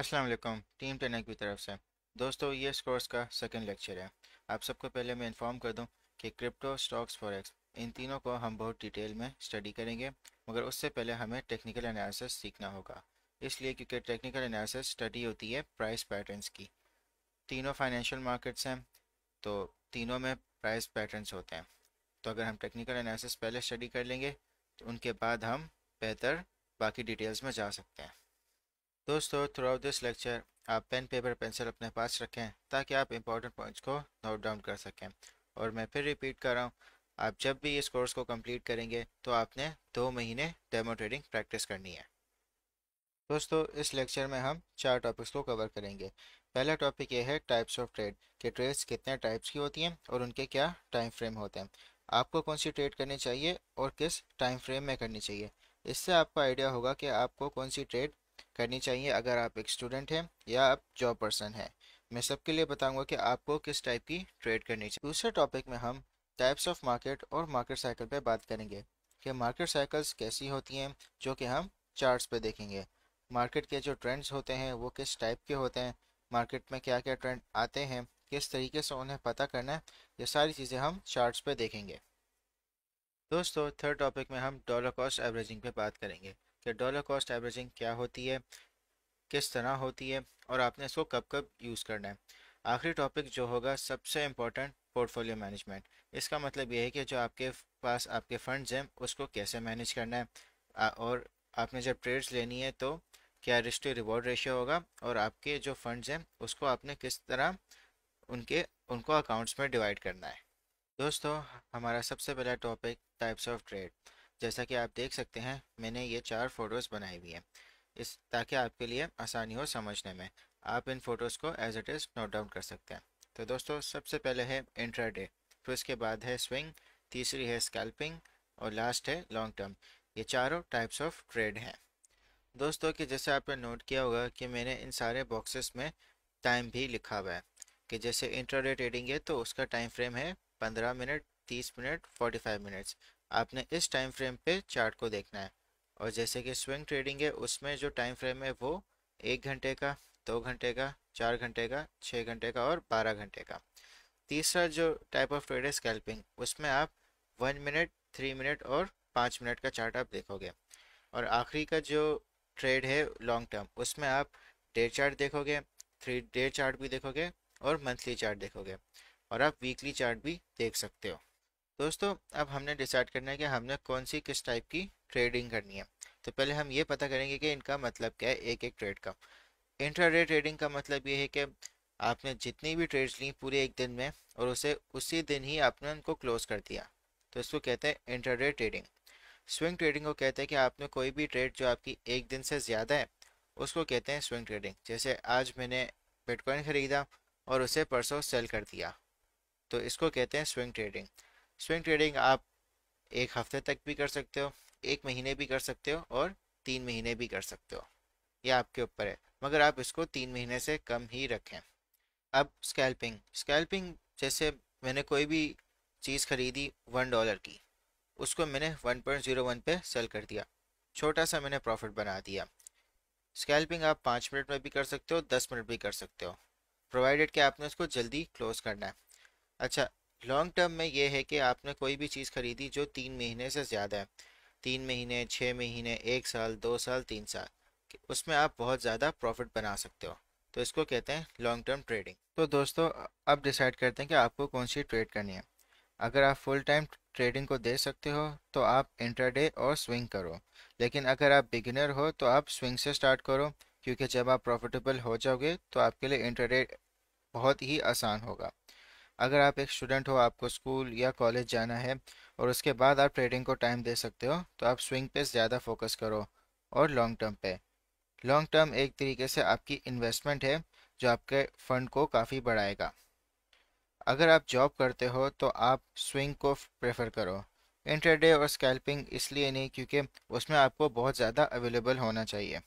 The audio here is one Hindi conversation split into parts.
अस्सलाम वालेकुम टीम टेनक की तरफ से दोस्तों ये इस कोर्स का सेकंड लेक्चर है आप सबको पहले मैं इन्फॉर्म कर दूं कि क्रिप्टो स्टॉक्स फॉरेक्स इन तीनों को हम बहुत डिटेल में स्टडी करेंगे मगर उससे पहले हमें टेक्निकल एनालिसिस सीखना होगा इसलिए क्योंकि टेक्निकल एनालिसिस स्टडी होती है प्राइस पैटर्नस की तीनों फाइनेंशियल मार्केट्स हैं तो तीनों में प्राइस पैटर्नस होते हैं तो अगर हम टेक्निकल एनालिसिस पहले स्टडी कर लेंगे तो उनके बाद हम बेहतर बाकी डिटेल्स में जा सकते हैं दोस्तों थ्रू दिस लेक्चर आप पेन पेपर पेंसिल अपने पास रखें ताकि आप इंपॉर्टेंट पॉइंट्स को नोट डाउन कर सकें और मैं फिर रिपीट कर रहा हूँ आप जब भी इस कोर्स को कंप्लीट करेंगे तो आपने दो महीने डेमो ट्रेडिंग प्रैक्टिस करनी है दोस्तों इस लेक्चर में हम चार टॉपिक्स को कवर करेंगे पहला टॉपिक ये है टाइप्स ऑफ ट्रेड कि ट्रेड्स कितने टाइप्स की होती हैं और उनके क्या टाइम फ्रेम होते हैं आपको कौन सी ट्रेड करनी चाहिए और किस टाइम फ्रेम में करनी चाहिए इससे आपको आइडिया होगा कि आपको कौन सी ट्रेड करनी चाहिए अगर आप एक स्टूडेंट हैं या आप जॉब पर्सन हैं मैं सबके लिए बताऊंगा कि आपको किस टाइप की ट्रेड करनी चाहिए दूसरे टॉपिक में हम टाइप्स ऑफ मार्केट और मार्केट साइकिल पर बात करेंगे कि मार्केट साइकिल्स कैसी होती हैं जो कि हम चार्ट्स पे देखेंगे मार्केट के जो ट्रेंड्स होते हैं वो किस टाइप के होते हैं मार्केट में क्या क्या ट्रेंड आते हैं किस तरीके से उन्हें पता करना है ये सारी चीज़ें हम चार्ट्स पे देखेंगे दोस्तों थर्ड टॉपिक में हम डॉलर कॉस्ट एवरेजिंग पे बात करेंगे कि डॉलर कॉस्ट एवरेजिंग क्या होती है किस तरह होती है और आपने इसको कब कब यूज़ करना है आखिरी टॉपिक जो होगा सबसे इम्पोर्टेंट पोर्टफोलियो मैनेजमेंट इसका मतलब यह है कि जो आपके पास आपके फंड्स हैं उसको कैसे मैनेज करना है और आपने जब ट्रेड्स लेनी है तो क्या रिस्क टू रिवॉर्ड रेशियो होगा और आपके जो फंड्स हैं उसको आपने किस तरह उनके उनको अकाउंट्स में डिवाइड करना है दोस्तों हमारा सबसे पहला टॉपिक टाइप्स ऑफ ट्रेड जैसा कि आप देख सकते हैं मैंने ये चार फ़ोटोज़ बनाई हुई हैं इस ताकि आपके लिए आसानी हो समझने में आप इन फ़ोटोज़ को as it is note down कर सकते हैं तो दोस्तों सबसे पहले है डे फिर उसके बाद है स्विंग तीसरी है स्कैल्पिंग और लास्ट है लॉन्ग टर्म ये चारों टाइप्स ऑफ ट्रेड हैं दोस्तों कि जैसे आपने नोट किया होगा कि मैंने इन सारे बॉक्सेस में टाइम भी लिखा हुआ है कि जैसे इंट्राडे ट्रेडिंग है तो उसका टाइम फ्रेम है पंद्रह मिनट तीस मिनट फोर्टी फाइव मिनट्स आपने इस टाइम फ्रेम पे चार्ट को देखना है और जैसे कि स्विंग ट्रेडिंग है उसमें जो टाइम फ्रेम है वो एक घंटे का दो घंटे का चार घंटे का छः घंटे का और बारह घंटे का तीसरा जो टाइप ऑफ ट्रेड है स्कैल्पिंग उसमें आप वन मिनट थ्री मिनट और पाँच मिनट का चार्ट आप देखोगे और आखिरी का जो ट्रेड है लॉन्ग टर्म उसमें आप डे चार्ट देखोगे थ्री डे चार्ट भी देखोगे और मंथली चार्ट देखोगे और आप वीकली चार्ट भी देख सकते हो दोस्तों अब हमने डिसाइड करना है कि हमने कौन सी किस टाइप की ट्रेडिंग करनी है तो पहले हम ये पता करेंगे कि इनका मतलब क्या है एक एक ट्रेड का इंट्राडे ट्रेडिंग का मतलब ये है कि आपने जितनी भी ट्रेड्स ली पूरे एक दिन में और उसे उसी दिन ही आपने उनको क्लोज कर दिया तो इसको कहते हैं इंट्राडे ट्रेडिंग स्विंग ट्रेडिंग को कहते हैं कि आपने कोई भी ट्रेड जो आपकी एक दिन से ज़्यादा है उसको कहते हैं स्विंग ट्रेडिंग जैसे आज मैंने बिटकॉइन ख़रीदा और उसे परसों सेल कर दिया तो इसको कहते हैं स्विंग ट्रेडिंग स्विंग ट्रेडिंग आप एक हफ्ते तक भी कर सकते हो एक महीने भी कर सकते हो और तीन महीने भी कर सकते हो यह आपके ऊपर है मगर आप इसको तीन महीने से कम ही रखें अब स्कैल्पिंग स्कैल्पिंग जैसे मैंने कोई भी चीज़ खरीदी वन डॉलर की उसको मैंने वन पॉइंट ज़ीरो वन पर सेल कर दिया छोटा सा मैंने प्रॉफिट बना दिया स्कैल्पिंग आप पाँच मिनट में भी कर सकते हो दस मिनट भी कर सकते हो प्रोवाइडेड कि आपने उसको जल्दी क्लोज करना है अच्छा लॉन्ग टर्म में ये है कि आपने कोई भी चीज़ खरीदी जो तीन महीने से ज़्यादा है तीन महीने छः महीने एक साल दो साल तीन साल उसमें आप बहुत ज़्यादा प्रॉफिट बना सकते हो तो इसको कहते हैं लॉन्ग टर्म ट्रेडिंग तो दोस्तों अब डिसाइड करते हैं कि आपको कौन सी ट्रेड करनी है अगर आप फुल टाइम ट्रेडिंग को दे सकते हो तो आप इंटरडे और स्विंग करो लेकिन अगर आप बिगिनर हो तो आप स्विंग से स्टार्ट करो क्योंकि जब आप प्रॉफिटेबल हो जाओगे तो आपके लिए इंटरडे बहुत ही आसान होगा अगर आप एक स्टूडेंट हो आपको स्कूल या कॉलेज जाना है और उसके बाद आप ट्रेडिंग को टाइम दे सकते हो तो आप स्विंग पे ज़्यादा फोकस करो और लॉन्ग टर्म पे लॉन्ग टर्म एक तरीके से आपकी इन्वेस्टमेंट है जो आपके फंड को काफ़ी बढ़ाएगा अगर आप जॉब करते हो तो आप स्विंग को प्रेफर करो इंटरडे और स्कैल्पिंग इसलिए नहीं क्योंकि उसमें आपको बहुत ज़्यादा अवेलेबल होना चाहिए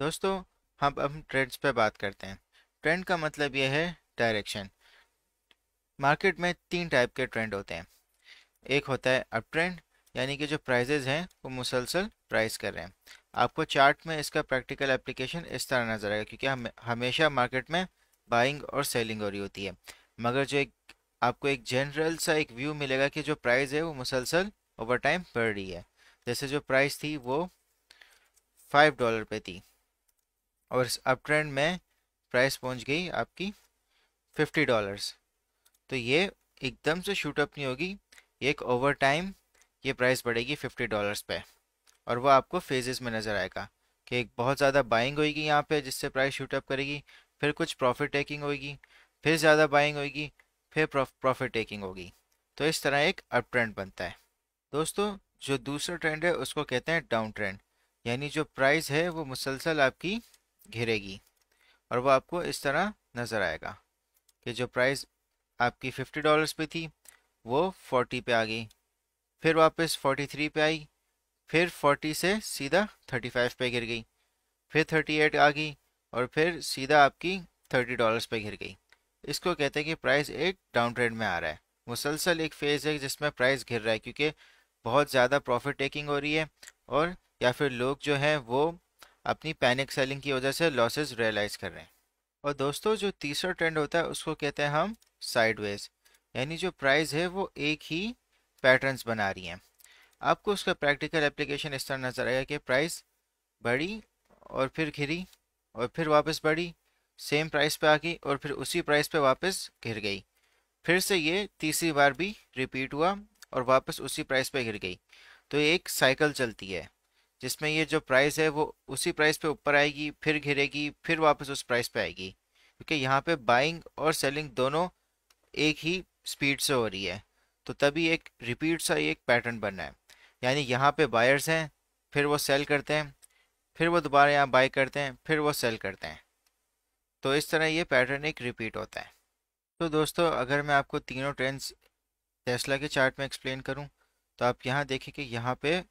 दोस्तों हम अब ट्रेंड्स पर बात करते हैं ट्रेंड का मतलब यह है डायरेक्शन मार्केट में तीन टाइप के ट्रेंड होते हैं एक होता है अप ट्रेंड यानी कि जो प्राइजेज हैं वो मुसलसल प्राइस कर रहे हैं आपको चार्ट में इसका प्रैक्टिकल एप्लीकेशन इस तरह नज़र आएगा क्योंकि हम हमेशा मार्केट में बाइंग और सेलिंग हो रही होती है मगर जो एक आपको एक जनरल सा एक व्यू मिलेगा कि जो प्राइस है वो मुसलसल ओवर टाइम बढ़ रही है जैसे जो प्राइस थी वो फाइव डॉलर पे थी और अप ट्रेंड में प्राइस पहुंच गई आपकी फिफ्टी डॉलर्स तो ये एकदम से शूट अप नहीं होगी ये एक ओवर टाइम ये प्राइस बढ़ेगी फिफ्टी डॉलर्स पे और वो आपको फेजेस में नज़र आएगा कि एक बहुत ज़्यादा बाइंग होगी यहाँ पे जिससे प्राइस शूट अप करेगी फिर कुछ प्रॉफिट टेकिंग होगी फिर ज़्यादा बाइंग होगी फिर प्रॉफिट टेकिंग होगी तो इस तरह एक अप ट्रेंड बनता है दोस्तों जो दूसरा ट्रेंड है उसको कहते हैं डाउन ट्रेंड यानी जो प्राइस है वो मुसलसल आपकी घिरेगी और वो आपको इस तरह नज़र आएगा कि जो प्राइस आपकी फिफ्टी डॉलर्स पे थी वो फोर्टी पे आ गई फिर वापस फोर्टी थ्री पे आई फिर फोर्टी से सीधा थर्टी फाइव पे गिर गई फिर थर्टी एट आ गई और फिर सीधा आपकी थर्टी डॉलर्स पे गिर गई इसको कहते हैं कि प्राइस एक डाउन ट्रेंड में आ रहा है मुसलसल एक फेज़ है जिसमें प्राइस गिर रहा है क्योंकि बहुत ज़्यादा प्रॉफिट टेकिंग हो रही है और या फिर लोग जो हैं वो अपनी पैनिक सेलिंग की वजह से लॉसेस रियलाइज़ कर रहे हैं और दोस्तों जो तीसरा ट्रेंड होता है उसको कहते हैं हम साइडवेज यानी जो प्राइस है वो एक ही पैटर्न्स बना रही हैं आपको उसका प्रैक्टिकल एप्लीकेशन इस तरह नज़र आएगा कि प्राइस बढ़ी और फिर घिरी और फिर वापस बढ़ी सेम प्राइस पे आ गई और फिर उसी प्राइस पे वापस घिर गई फिर से ये तीसरी बार भी रिपीट हुआ और वापस उसी प्राइस पे घिर गई तो एक साइकिल चलती है जिसमें ये जो प्राइस है वो उसी प्राइस पे ऊपर आएगी फिर घिरेगी फिर वापस उस प्राइस पे आएगी क्योंकि यहाँ पे बाइंग और सेलिंग दोनों एक ही स्पीड से हो रही है तो तभी एक रिपीट सा एक पैटर्न बनना है यानी यहाँ पे बायर्स हैं फिर वो सेल करते हैं फिर वो दोबारा यहाँ बाई करते हैं फिर वो सेल करते हैं तो इस तरह ये पैटर्न एक रिपीट होता है तो दोस्तों अगर मैं आपको तीनों ट्रेंड्स टेस्ला के चार्ट में एक्सप्लेन करूँ तो आप यहाँ देखें कि यहाँ पर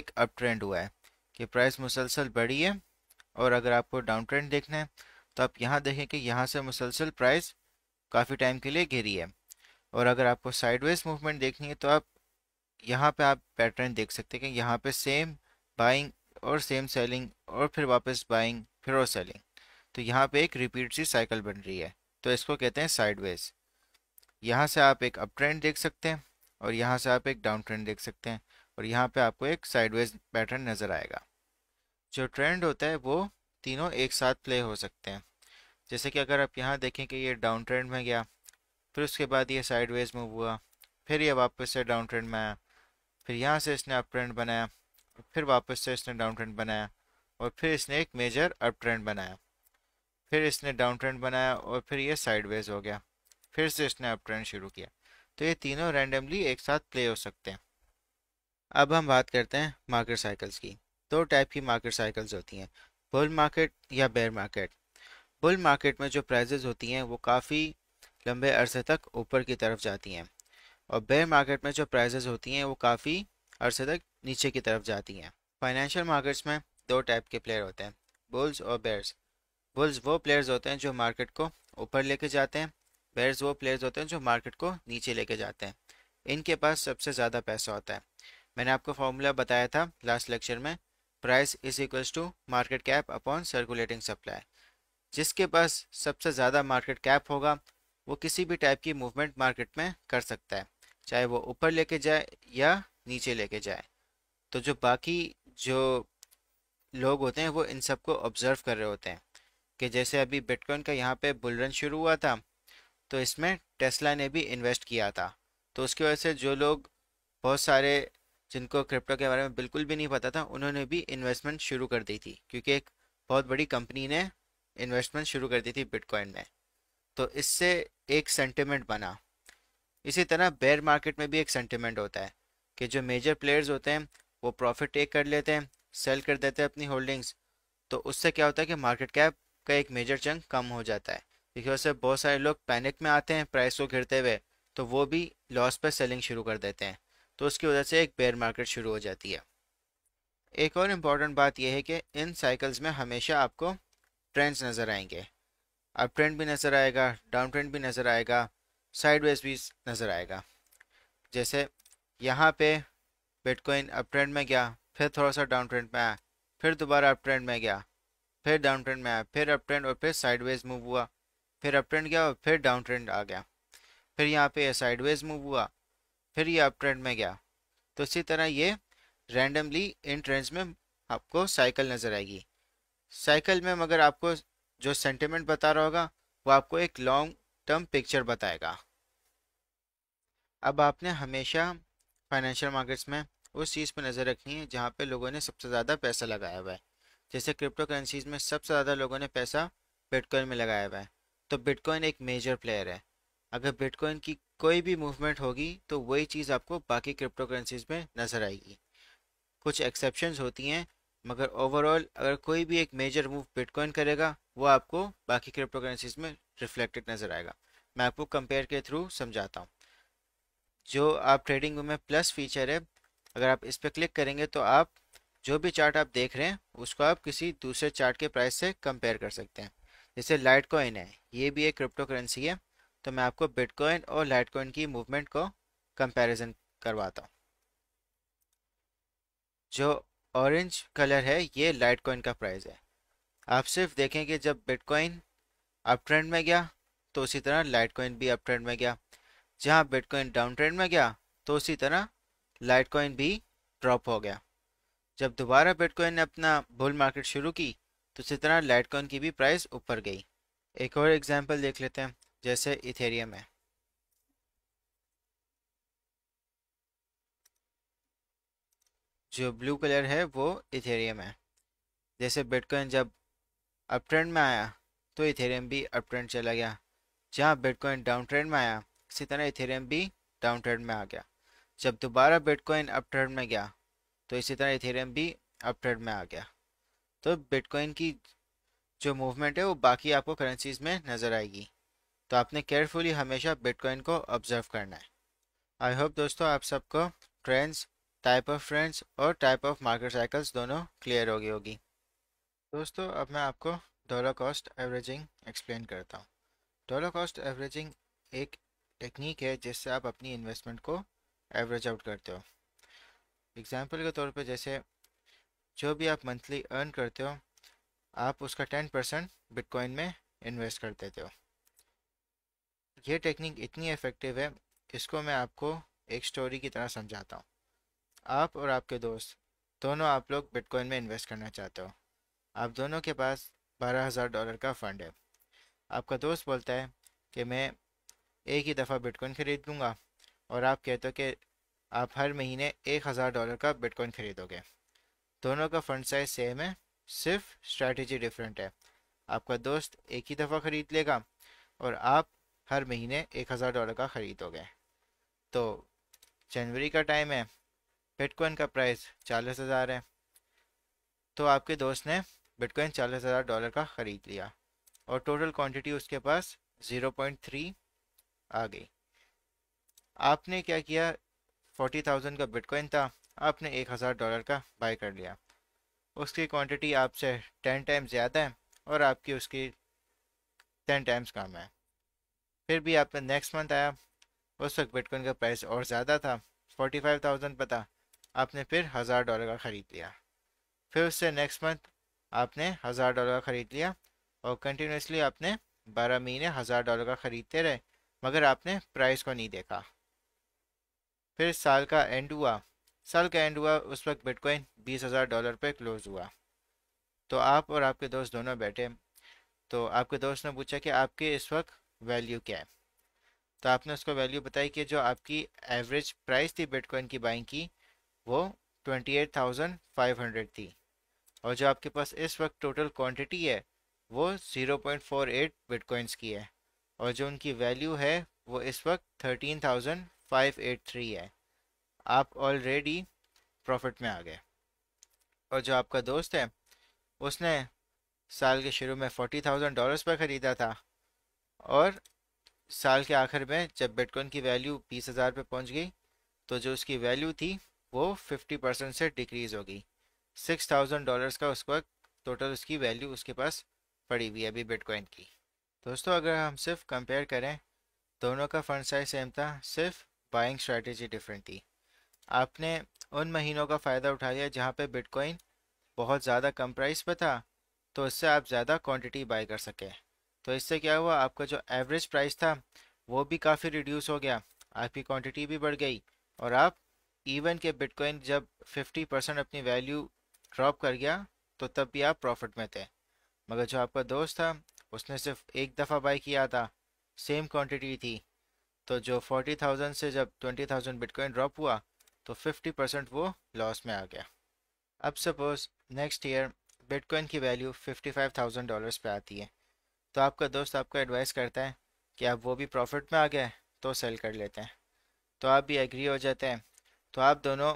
एक अप ट्रेंड हुआ है कि प्राइस मुसलसल बढ़ी है और अगर आपको डाउन ट्रेंड देखना है तो आप यहाँ देखें कि यहाँ से मुसलसल प्राइस काफ़ी टाइम के लिए घिरी है और अगर आपको साइडवेज मूवमेंट देखनी है तो आप यहाँ पे आप पैटर्न देख सकते हैं कि यहाँ पे सेम बाइंग और सेम सेलिंग और फिर वापस बाइंग फिर और सेलिंग तो यहाँ पे एक रिपीट सी साइकिल बन रही है तो इसको कहते हैं साइडवेज यहाँ से आप एक अप ट्रेंड देख सकते हैं और यहाँ से आप एक डाउन ट्रेंड देख सकते हैं और यहाँ पे आपको एक साइडवेज पैटर्न नज़र आएगा जो ट्रेंड होता है वो तीनों एक साथ प्ले हो सकते हैं जैसे कि अगर आप यहाँ देखें कि ये डाउन ट्रेंड में गया फिर उसके बाद ये साइड वेज मूव हुआ फिर ये वापस से डाउन ट्रेंड में आया फिर यहाँ से इसने अप ट्रेंड बनाया फिर वापस से इसने डाउन ट्रेंड बनाया और फिर इसने एक मेजर अप ट्रेंड बनाया फिर इसने डाउन ट्रेंड बनाया और फिर ये साइडवेज हो गया फिर से इसने अप ट्रेंड शुरू किया तो ये तीनों रैंडमली एक साथ प्ले हो सकते हैं अब हम बात करते हैं मार्केट साइकिल्स की दो टाइप की मार्केट साइकिल्स होती हैं बुल मार्केट या बेयर मार्केट बुल मार्केट में जो प्राइजेज होती हैं वो काफ़ी लंबे अरसे तक ऊपर की तरफ जाती हैं और बेयर मार्केट में जो प्राइजेज होती हैं वो काफ़ी अरसे तक नीचे की तरफ जाती हैं फाइनेंशियल मार्केट्स में दो टाइप के प्लेयर होते हैं बुल्स और बेयर्स बुल्स वो प्लेयर्स होते हैं जो मार्केट को ऊपर लेके जाते हैं बेयर्स वो प्लेयर्स होते हैं जो मार्केट को नीचे लेके जाते हैं इनके पास सबसे ज़्यादा पैसा होता है मैंने आपको फार्मूला बताया था लास्ट लेक्चर में price is equals to market cap upon circulating supply जिसके पास सबसे ज़्यादा मार्केट कैप होगा वो किसी भी टाइप की मूवमेंट मार्केट में कर सकता है चाहे वो ऊपर लेके जाए या नीचे लेके जाए तो जो बाकी जो लोग होते हैं वो इन सब को ऑब्ज़र्व कर रहे होते हैं कि जैसे अभी बिटकॉइन का यहाँ पे बुल रन शुरू हुआ था तो इसमें टेस्ला ने भी इन्वेस्ट किया था तो उसकी वजह से जो लोग बहुत सारे जिनको क्रिप्टो के बारे में बिल्कुल भी नहीं पता था उन्होंने भी इन्वेस्टमेंट शुरू कर दी थी क्योंकि एक बहुत बड़ी कंपनी ने इन्वेस्टमेंट शुरू कर दी थी बिटकॉइन में तो इससे एक सेंटिमेंट बना इसी तरह बेयर मार्केट में भी एक सेंटिमेंट होता है कि जो मेजर प्लेयर्स होते हैं वो प्रॉफिट टेक कर लेते हैं सेल कर देते हैं अपनी होल्डिंग्स तो उससे क्या होता है कि मार्केट कैप का एक मेजर चंक कम हो जाता है क्योंकि उससे बहुत सारे लोग पैनिक में आते हैं प्राइस को घिरते हुए तो वो भी लॉस पर सेलिंग शुरू कर देते हैं तो उसकी वजह से एक बेयर मार्केट शुरू हो जाती है एक और इम्पॉर्टेंट बात यह है कि इन साइकिल्स में हमेशा आपको ट्रेंड्स नज़र आएंगे अब ट्रेंड भी नज़र आएगा डाउन ट्रेंड भी नज़र आएगा साइडवेज भी नज़र आएगा जैसे यहाँ पे बिटकॉइन अप ट्रेंड में गया फिर थोड़ा सा डाउन ट्रेंड में आया फिर दोबारा अप ट्रेंड में गया फिर डाउन ट्रेंड में आया फिर अप ट्रेंड और फिर साइडवेज मूव हुआ फिर अप ट्रेंड गया और फिर डाउन ट्रेंड आ गया फिर यहाँ पे साइडवेज मूव हुआ फिर ये अप ट्रेंड में गया तो इसी तरह ये रैंडमली इन ट्रेंड्स में आपको साइकिल नज़र आएगी साइकिल में मगर आपको जो सेंटिमेंट बता रहा होगा वो आपको एक लॉन्ग टर्म पिक्चर बताएगा अब आपने हमेशा फाइनेंशियल मार्केट्स में उस चीज़ पर नज़र रखनी है जहाँ पे लोगों ने सबसे ज़्यादा पैसा लगाया हुआ है जैसे क्रिप्टो करेंसीज में सबसे ज़्यादा लोगों ने पैसा बिटकॉइन में लगाया हुआ है तो बिटकॉइन एक मेजर प्लेयर है अगर बिटकॉइन की कोई भी मूवमेंट होगी तो वही चीज़ आपको बाकी क्रिप्टो करेंसीज में नज़र आएगी कुछ एक्सेप्शन होती हैं मगर ओवरऑल अगर कोई भी एक मेजर मूव बिटकॉइन करेगा वो आपको बाकी क्रिप्टो करेंसीज में रिफ्लेक्टेड नज़र आएगा मैं आपको कंपेयर के थ्रू समझाता हूँ जो आप ट्रेडिंग में प्लस फीचर है अगर आप इस पर क्लिक करेंगे तो आप जो भी चार्ट आप देख रहे हैं उसको आप किसी दूसरे चार्ट के प्राइस से कंपेयर कर सकते हैं जैसे लाइट कॉइन है ये भी एक क्रिप्टो करेंसी है तो मैं आपको बिटकॉइन और लाइट कॉइन की मूवमेंट को कंपैरिजन करवाता हूँ जो ऑरेंज कलर है ये लाइट कॉइन का प्राइस है आप सिर्फ देखें कि जब बिटकॉइन अप ट्रेंड में गया तो उसी तरह लाइट कॉइन भी अप ट्रेंड में गया जहाँ बिटकॉइन डाउन ट्रेंड में गया तो उसी तरह लाइट कॉइन भी ड्रॉप हो गया जब दोबारा बिटकॉइन ने अपना बुल मार्केट शुरू की तो उसी तरह लाइट कॉइन की भी प्राइस ऊपर गई एक और एग्जाम्पल देख लेते हैं जैसे इथेरियम है जो ब्लू कलर है वो इथेरियम है जैसे बिटकॉइन जब अप ट्रेंड में आया तो इथेरियम भी अप ट्रेंड चला गया जहाँ बिटकॉइन डाउन ट्रेंड में आया इसी तरह इथेरियम भी डाउन ट्रेंड में आ गया जब दोबारा बिटकॉइन अप ट्रेंड में गया तो इसी तरह इथेरियम भी अप ट्रेंड में आ गया तो बिटकॉइन की जो मूवमेंट है वो बाकी आपको करेंसीज में नज़र आएगी तो आपने केयरफुली हमेशा बिटकॉइन को ऑब्जर्व करना है आई होप दोस्तों आप सबको ट्रेंड्स टाइप ऑफ फ्रेंड्स और टाइप ऑफ मार्केट साइकिल्स दोनों क्लियर हो गई होगी दोस्तों अब मैं आपको डॉलर कॉस्ट एवरेजिंग एक्सप्लेन करता हूँ डॉलर कॉस्ट एवरेजिंग एक टेक्निक है जिससे आप अपनी इन्वेस्टमेंट को एवरेज आउट करते हो एग्जाम्पल के तौर पर जैसे जो भी आप मंथली अर्न करते हो आप उसका टेन परसेंट बिटकॉइन में इन्वेस्ट कर देते हो ये टेक्निक इतनी इफ़ेक्टिव है इसको मैं आपको एक स्टोरी की तरह समझाता हूँ आप और आपके दोस्त दोनों आप लोग बिटकॉइन में इन्वेस्ट करना चाहते हो आप दोनों के पास बारह हज़ार डॉलर का फंड है आपका दोस्त बोलता है कि मैं एक ही दफ़ा बिटकॉइन ख़रीद लूँगा और आप कहते हो कि आप हर महीने एक हज़ार डॉलर का बिटकॉइन ख़रीदोगे दोनों का फंड साइज सेम है सिर्फ स्ट्रेटजी डिफरेंट है आपका दोस्त एक ही दफ़ा ख़रीद लेगा और आप हर महीने एक हज़ार डॉलर का ख़रीदोगे तो जनवरी का टाइम है बिटकॉइन का प्राइस चालीस हज़ार है तो आपके दोस्त ने बिटकॉइन चालीस हज़ार डॉलर का ख़रीद लिया और टोटल क्वांटिटी उसके पास ज़ीरो पॉइंट थ्री आ गई आपने क्या किया फोर्टी थाउजेंड का बिटकॉइन था आपने एक हज़ार डॉलर का बाय कर लिया उसकी क्वांटिटी आपसे टेन टाइम्स ज़्यादा है और आपकी उसकी टेन टाइम्स कम है फिर भी आपका नेक्स्ट मंथ आया उस वक्त बिटकॉइन का प्राइस और ज़्यादा था फोर्टी फाइव थाउजेंड पता आपने फिर हज़ार डॉलर का ख़रीद लिया फिर उससे नेक्स्ट मंथ आपने हज़ार डॉलर का ख़रीद लिया और कंटिन्यूसली आपने बारह महीने हज़ार डॉलर का ख़रीदते रहे मगर आपने प्राइस को नहीं देखा फिर साल का एंड हुआ साल का एंड हुआ उस वक्त बिटकॉइन बीस हज़ार डॉलर पर क्लोज़ हुआ तो आप और आपके दोस्त दोनों बैठे तो आपके दोस्त ने पूछा कि आपके इस वक्त वैल्यू क्या है तो आपने उसको वैल्यू बताई कि जो आपकी एवरेज प्राइस थी बिटकॉइन की बाइंग की वो twenty eight thousand five hundred थी और जो आपके पास इस वक्त टोटल क्वांटिटी है वो एट बिटकॉइंस की है और जो उनकी वैल्यू है वो इस वक्त thirteen thousand five eight three है आप ऑलरेडी प्रॉफिट में आ गए और जो आपका दोस्त है उसने साल के शुरू में फोर्टी थाउजेंड डॉलर्स पर ख़रीदा था और साल के आखिर में जब बिटकॉइन की वैल्यू बीस हज़ार पर पहुँच गई तो जो उसकी वैल्यू थी वो फिफ्टी परसेंट से डिक्रीज़ होगी सिक्स थाउजेंड डॉलर्स का उस वक्त टोटल उसकी वैल्यू उसके पास पड़ी हुई है अभी बिटकॉइन की दोस्तों अगर हम सिर्फ कंपेयर करें दोनों का फंड साइज सेम था सिर्फ बाइंग स्ट्रैटेजी डिफरेंट थी आपने उन महीनों का फ़ायदा उठा लिया जहाँ पे बिटकॉइन बहुत ज़्यादा कम प्राइस पर था तो इससे आप ज़्यादा क्वांटिटी बाई कर सकें तो इससे क्या हुआ आपका जो एवरेज प्राइस था वो भी काफ़ी रिड्यूस हो गया आपकी क्वांटिटी भी बढ़ गई और आप इवन के बिटकॉइन जब 50 परसेंट अपनी वैल्यू ड्रॉप कर गया तो तब भी आप प्रॉफिट में थे मगर जो आपका दोस्त था उसने सिर्फ एक दफ़ा बाई किया था सेम क्वांटिटी थी तो जो 40,000 से जब 20,000 बिटकॉइन ड्रॉप हुआ तो 50 परसेंट वो लॉस में आ गया अब सपोज़ नेक्स्ट ईयर बिटकॉइन की वैल्यू 55,000 डॉलर्स पे आती है तो आपका दोस्त आपको एडवाइस करता है कि आप वो भी प्रॉफिट में आ गए तो सेल कर लेते हैं तो आप भी एग्री हो जाते हैं तो आप दोनों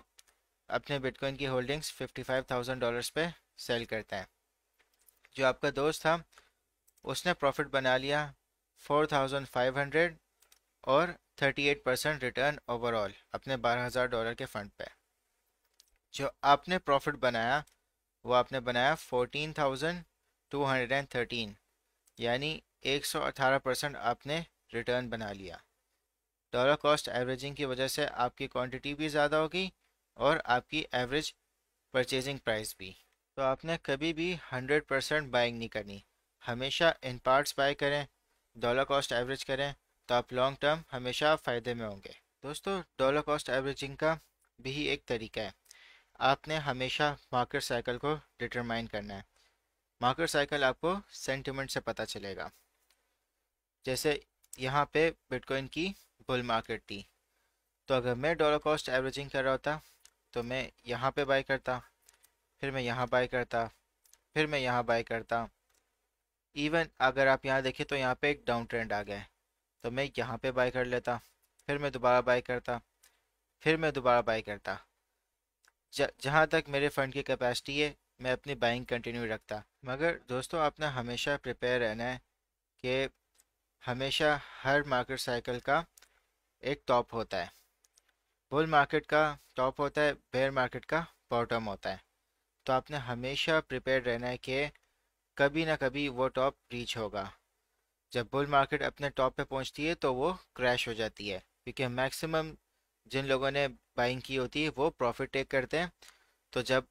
अपने बिटकॉइन की होल्डिंग्स 55,000 डॉलर्स पे सेल करते हैं जो आपका दोस्त था उसने प्रॉफिट बना लिया 4,500 और 38 परसेंट रिटर्न ओवरऑल अपने 12,000 डॉलर के फंड पे जो आपने प्रॉफिट बनाया वो आपने बनाया 14,213 यानी 118 परसेंट आपने रिटर्न बना लिया डॉलर कॉस्ट एवरेजिंग की वजह से आपकी क्वांटिटी भी ज़्यादा होगी और आपकी एवरेज परचेजिंग प्राइस भी तो आपने कभी भी 100 परसेंट बाइंग नहीं करनी हमेशा इन पार्ट्स बाय करें डॉलर कॉस्ट एवरेज करें तो आप लॉन्ग टर्म हमेशा फ़ायदे में होंगे दोस्तों डॉलर कॉस्ट एवरेजिंग का भी एक तरीका है आपने हमेशा मार्केट साइकिल को डिटरमाइन करना है मार्केट साइकिल आपको सेंटिमेंट से पता चलेगा जैसे यहाँ पे बिटकॉइन की बुल मार्केट थी तो अगर मैं डॉलर कॉस्ट एवरेजिंग कर रहा होता तो मैं यहाँ पे बाई करता फिर मैं यहाँ बाई करता फिर मैं यहाँ बाई करता इवन अगर आप यहाँ देखें तो यहाँ पे एक डाउन ट्रेंड आ गया है तो मैं यहाँ पे बाई कर लेता फिर मैं दोबारा बाई करता फिर मैं दोबारा बाई करता जहाँ तक मेरे फ़ंड की कैपेसिटी है मैं अपनी बाइंग कंटिन्यू रखता मगर दोस्तों आपने हमेशा प्रिपेयर रहना है कि हमेशा हर मार्केट साइकिल का एक टॉप होता है बुल मार्केट का टॉप होता है बेयर मार्केट का बॉटम होता है तो आपने हमेशा प्रिपेयर रहना है कि कभी ना कभी वो टॉप रीच होगा जब बुल मार्केट अपने टॉप पे पहुंचती है तो वो क्रैश हो जाती है क्योंकि मैक्सिमम जिन लोगों ने बाइंग की होती है वो प्रॉफिट टेक करते हैं तो जब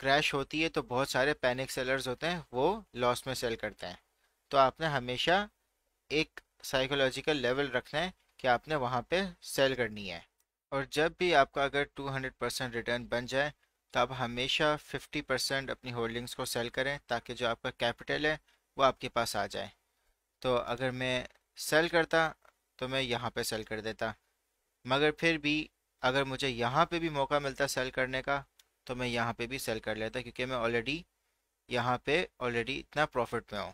क्रैश होती है तो बहुत सारे पैनिक सेलर्स होते हैं वो लॉस में सेल करते हैं तो आपने हमेशा एक साइकोलॉजिकल लेवल रखना है कि आपने वहाँ पे सेल करनी है और जब भी आपका अगर 200 परसेंट रिटर्न बन जाए तो आप हमेशा 50 परसेंट अपनी होल्डिंग्स को सेल करें ताकि जो आपका कैपिटल है वो आपके पास आ जाए तो अगर मैं सेल करता तो मैं यहाँ पे सेल कर देता मगर फिर भी अगर मुझे यहाँ पे भी मौका मिलता सेल करने का तो मैं यहाँ पे भी सेल कर लेता क्योंकि मैं ऑलरेडी यहाँ पे ऑलरेडी इतना प्रॉफिट में हूँ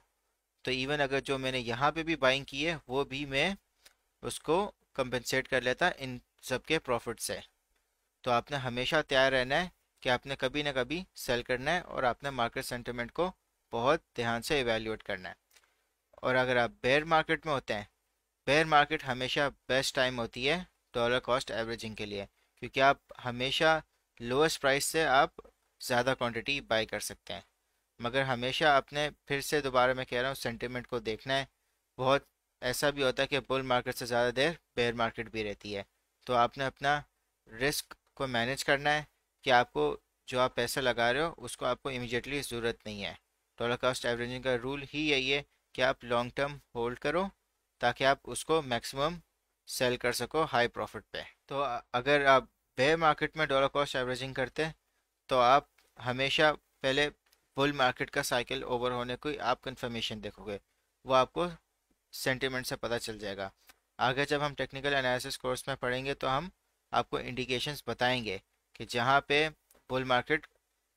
तो इवन अगर जो मैंने यहाँ पे भी बाइंग की है वो भी मैं उसको कंपेंसेट कर लेता इन सब के प्रॉफिट से तो आपने हमेशा तैयार रहना है कि आपने कभी ना कभी सेल करना है और आपने मार्केट सेंटिमेंट को बहुत ध्यान से इवेल्यूट करना है और अगर आप बेयर मार्केट में होते हैं बेयर मार्केट हमेशा बेस्ट टाइम होती है डॉलर कॉस्ट एवरेजिंग के लिए क्योंकि आप हमेशा लोएस्ट प्राइस से आप ज़्यादा क्वांटिटी बाय कर सकते हैं मगर हमेशा आपने फिर से दोबारा मैं कह रहा हूँ सेंटिमेंट को देखना है बहुत ऐसा भी होता है कि बुल मार्केट से ज़्यादा देर बेयर मार्केट भी रहती है तो आपने अपना रिस्क को मैनेज करना है कि आपको जो आप पैसा लगा रहे हो उसको आपको इमिजिएटली ज़रूरत नहीं है डॉलर कास्ट एवरेजिंग का रूल ही यही है कि आप लॉन्ग टर्म होल्ड करो ताकि आप उसको मैक्सिमम सेल कर सको हाई प्रॉफिट पे तो अगर आप बेयर मार्केट में डॉलर कॉस्ट एवरेजिंग करते हैं तो आप हमेशा पहले बुल मार्केट का साइकिल ओवर होने की आप कन्फर्मेशन देखोगे वो आपको सेंटीमेंट से पता चल जाएगा आगे जब हम टेक्निकल एनालिसिस कोर्स में पढ़ेंगे तो हम आपको इंडिकेशंस बताएंगे कि जहाँ पे बुल मार्केट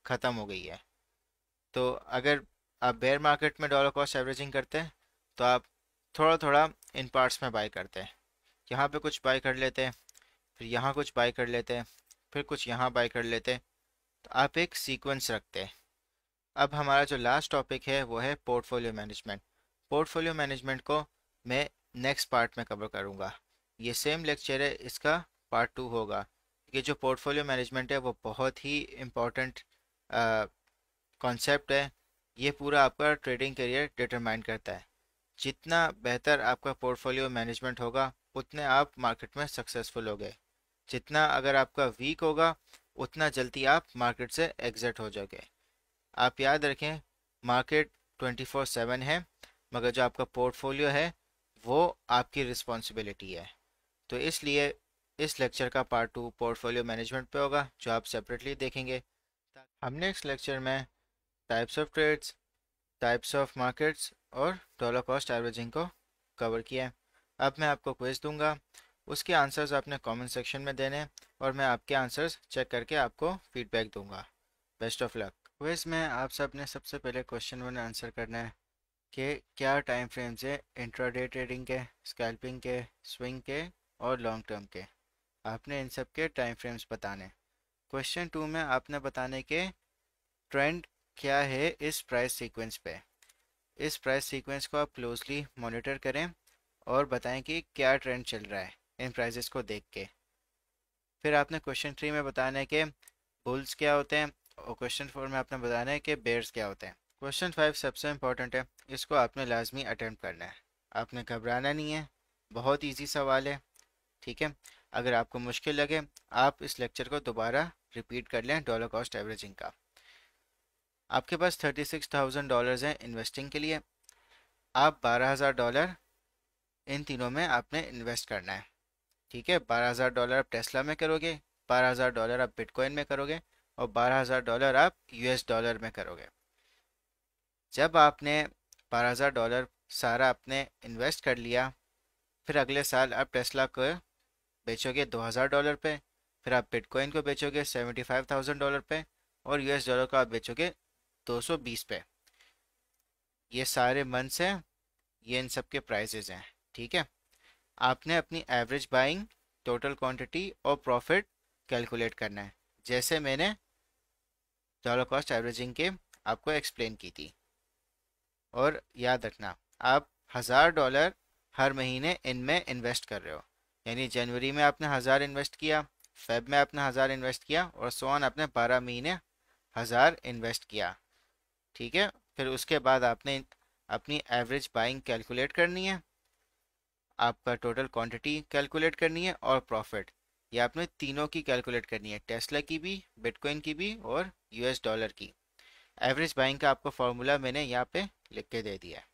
ख़त्म हो गई है तो अगर आप बेयर मार्केट में डॉलर कॉस्ट एवरेजिंग करते हैं तो आप थोड़ा थोड़ा इन पार्ट्स में बाई करते हैं यहाँ पे कुछ बाई कर लेते हैं फिर यहाँ कुछ बाई कर लेते हैं फिर कुछ यहाँ बाई कर लेते हैं तो आप एक सीक्वेंस रखते हैं अब हमारा जो लास्ट टॉपिक है वो है पोर्टफोलियो मैनेजमेंट पोर्टफोलियो मैनेजमेंट को मैं नेक्स्ट पार्ट में कवर करूँगा ये सेम लेक्चर है इसका पार्ट टू होगा ये जो पोर्टफोलियो मैनेजमेंट है वो बहुत ही इम्पॉर्टेंट कॉन्सेप्ट है ये पूरा आपका ट्रेडिंग करियर डिटरमाइन करता है जितना बेहतर आपका पोर्टफोलियो मैनेजमेंट होगा उतने आप मार्केट में सक्सेसफुल हो जितना अगर आपका वीक होगा उतना जल्दी आप मार्केट से एग्ज़िट हो जाओगे आप याद रखें मार्केट ट्वेंटी फोर सेवन है मगर जो आपका पोर्टफोलियो है वो आपकी रिस्पॉन्सिबिलिटी है तो इसलिए इस लेक्चर का पार्ट टू पोर्टफोलियो मैनेजमेंट पे होगा जो आप सेपरेटली देखेंगे हम नेक्स्ट लेक्चर में types of trades types of markets और डॉलर कॉस्ट एवरेजिंग को कवर किया है अब मैं आपको क्वेज दूंगा उसके आंसर्स आपने कमेंट सेक्शन में देने और मैं आपके आंसर्स चेक करके आपको फीडबैक दूंगा बेस्ट ऑफ लक क्वेज में आप सब ने सबसे पहले क्वेश्चन वन आंसर करना है के क्या टाइम फ्रेम्स है इंट्राडे ट्रेडिंग के स्कैल्पिंग के स्विंग के और लॉन्ग टर्म के आपने इन सब के टाइम फ्रेम्स बताने क्वेश्चन टू में आपने बताने के ट्रेंड क्या है इस प्राइस सीक्वेंस पे इस प्राइस सीक्वेंस को आप क्लोजली मॉनिटर करें और बताएं कि क्या ट्रेंड चल रहा है इन प्राइजेस को देख के फिर आपने क्वेश्चन थ्री में बताने के बुल्स क्या होते हैं और क्वेश्चन फोर में आपने बताने के बेयर्स क्या होते हैं क्वेश्चन फाइव सबसे इम्पॉर्टेंट है इसको आपने लाजमी अटैम्प्ट करना है आपने घबराना नहीं है बहुत ईजी सवाल है ठीक है अगर आपको मुश्किल लगे आप इस लेक्चर को दोबारा रिपीट कर लें डॉलर कॉस्ट एवरेजिंग का आपके पास थर्टी सिक्स थाउजेंड डॉलर हैं इन्वेस्टिंग के लिए आप बारह हज़ार डॉलर इन तीनों में आपने इन्वेस्ट करना है ठीक है बारह हज़ार डॉलर आप टेस्ला में करोगे बारह हज़ार डॉलर आप बिटकॉइन में करोगे और बारह हज़ार डॉलर आप यूएस डॉलर में करोगे जब आपने बारह हज़ार डॉलर सारा आपने इन्वेस्ट कर लिया फिर अगले साल आप टेस्ला को बेचोगे दो हज़ार डॉलर पे फिर आप बिटकॉइन को बेचोगे सेवेंटी फाइव थाउजेंड डॉलर पे और यूएस डॉलर को आप बेचोगे दो सौ बीस पे ये सारे मंथ्स हैं ये इन सब के प्राइजेज हैं ठीक है आपने अपनी एवरेज बाइंग टोटल क्वांटिटी और प्रॉफिट कैलकुलेट करना है जैसे मैंने डॉलर कॉस्ट एवरेजिंग के आपको एक्सप्लेन की थी और याद रखना आप हज़ार डॉलर हर महीने इनमें इन्वेस्ट कर रहे हो यानी जनवरी में आपने हज़ार इन्वेस्ट किया फेब में आपने हज़ार इन्वेस्ट किया और सोन आपने बारह महीने हज़ार इन्वेस्ट किया ठीक है फिर उसके बाद आपने अपनी एवरेज बाइंग कैलकुलेट करनी है आपका टोटल क्वांटिटी कैलकुलेट करनी है और प्रॉफिट ये आपने तीनों की कैलकुलेट करनी है टेस्ला की भी बिटकॉइन की भी और यूएस डॉलर की एवरेज बाइंग का आपको फॉर्मूला मैंने यहाँ पे लिख के दे दिया है